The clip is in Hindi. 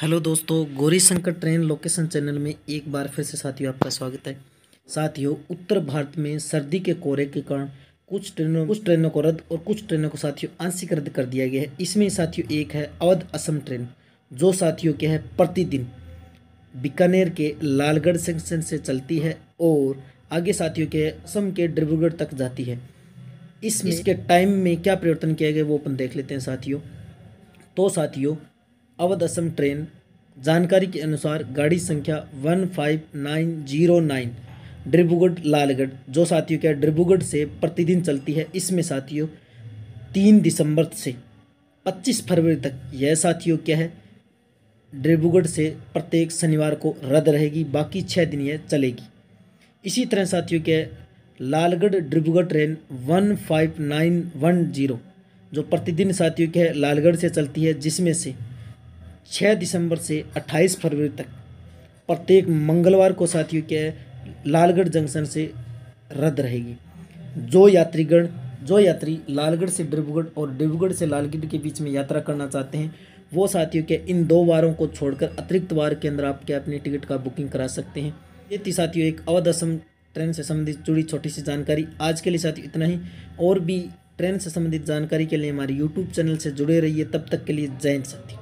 हेलो दोस्तों Gauri Shankar train location channel में एक बार फिर से साथियों आपका स्वागत है साथियों उत्तर भारत में सर्दी के कोहरे के कारण कुछ ट्रेनों कुछ ट्रेनों को रद्द और कुछ ट्रेनों को साथियों आंशिक रद्द कर दिया गया है इसमें साथियों एक है अवध असम ट्रेन जो साथियों के है प्रतिदिन बीकानेर के लालगढ़ सेक्शन से चलती है और आगे साथियों के असम के डिब्रूगढ़ तक जाती है इस, इसके टाइम में क्या परिवर्तन किया गया वो अपन देख लेते हैं साथियों तो साथियों अवध असम ट्रेन जानकारी के अनुसार गाड़ी संख्या one five nine zero nine Dibrugarh Lalgarh जो साथियों क्या डिब्रूगढ़ से प्रतिदिन चलती है इसमें साथियों तीन दिसंबर से पच्चीस फरवरी तक यह साथियों क्या है डिब्रूगढ़ से प्रत्येक शनिवार को रद्द रहेगी बाकी छः दिन यह चलेगी इसी तरह साथियों क्या है Lalgarh Dibrugarh train one five nine one zero जो प्रतिदिन साथियों क्या है लालगढ़ से चलती है जिसमें से छः दिसंबर से अट्ठाईस फरवरी तक प्रत्येक मंगलवार को साथियों के लालगढ़ जंक्शन से रद्द रहेगी जो यात्रीगण जो यात्री लालगढ़ से डिब्रूगढ़ और डिब्रूगढ़ से लालगढ़ के बीच में यात्रा करना चाहते हैं वो साथियों के इन दो वारों को छोड़कर अतिरिक्त वार के अंदर आपके अपनी टिकट का बुकिंग करा सकते हैं ये थी साथियों एक अवध असम ट्रेन से संबंधित जुड़ी छोटी सी जानकारी आज के लिए साथियों इतना ही और भी ट्रेन से संबंधित जानकारी के लिए हमारे यूट्यूब चैनल से जुड़े रहिए तब तक के लिए जय हिंद